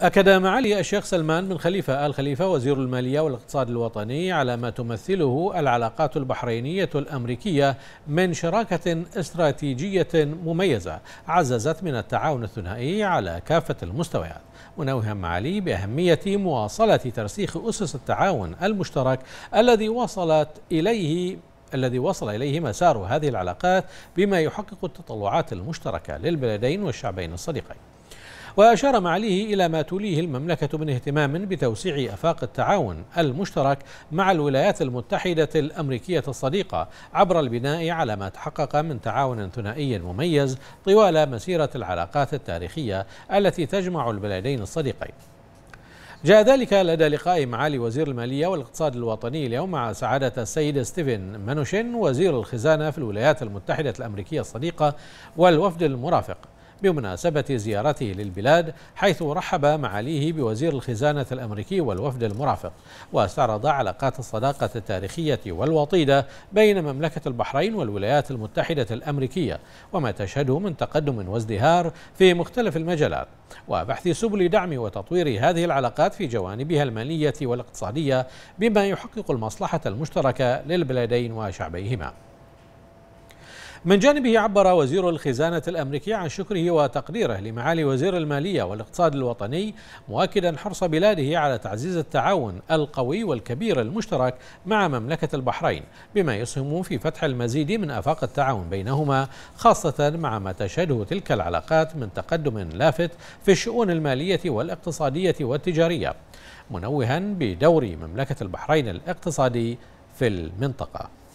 أكد معالي الشيخ سلمان بن خليفة آل خليفة وزير المالية والاقتصاد الوطني على ما تمثله العلاقات البحرينية الأمريكية من شراكة استراتيجية مميزة عززت من التعاون الثنائي على كافة المستويات منوها معالي بأهمية مواصلة ترسيخ أسس التعاون المشترك الذي وصلت إليه الذي وصل إليه مسار هذه العلاقات بما يحقق التطلعات المشتركة للبلدين والشعبين الصديقين وأشار معليه إلى ما توليه المملكة من اهتمام بتوسيع أفاق التعاون المشترك مع الولايات المتحدة الأمريكية الصديقة عبر البناء على ما تحقق من تعاون ثنائي مميز طوال مسيرة العلاقات التاريخية التي تجمع البلدين الصديقين جاء ذلك لدى لقاء معالي وزير المالية والاقتصاد الوطني اليوم مع سعادة السيد ستيفن مانوشين وزير الخزانة في الولايات المتحدة الأمريكية الصديقة والوفد المرافق بمناسبة زيارته للبلاد حيث رحب معاليه بوزير الخزانة الأمريكي والوفد المرافق واستعرض علاقات الصداقة التاريخية والوطيدة بين مملكة البحرين والولايات المتحدة الأمريكية وما تشهده من تقدم وازدهار في مختلف المجالات وبحث سبل دعم وتطوير هذه العلاقات في جوانبها المالية والاقتصادية بما يحقق المصلحة المشتركة للبلدين وشعبيهما من جانبه عبر وزير الخزانة الأمريكية عن شكره وتقديره لمعالي وزير المالية والاقتصاد الوطني مؤكدا حرص بلاده على تعزيز التعاون القوي والكبير المشترك مع مملكة البحرين بما يسهم في فتح المزيد من آفاق التعاون بينهما خاصة مع ما تشهده تلك العلاقات من تقدم لافت في الشؤون المالية والاقتصادية والتجارية منوها بدور مملكة البحرين الاقتصادي في المنطقة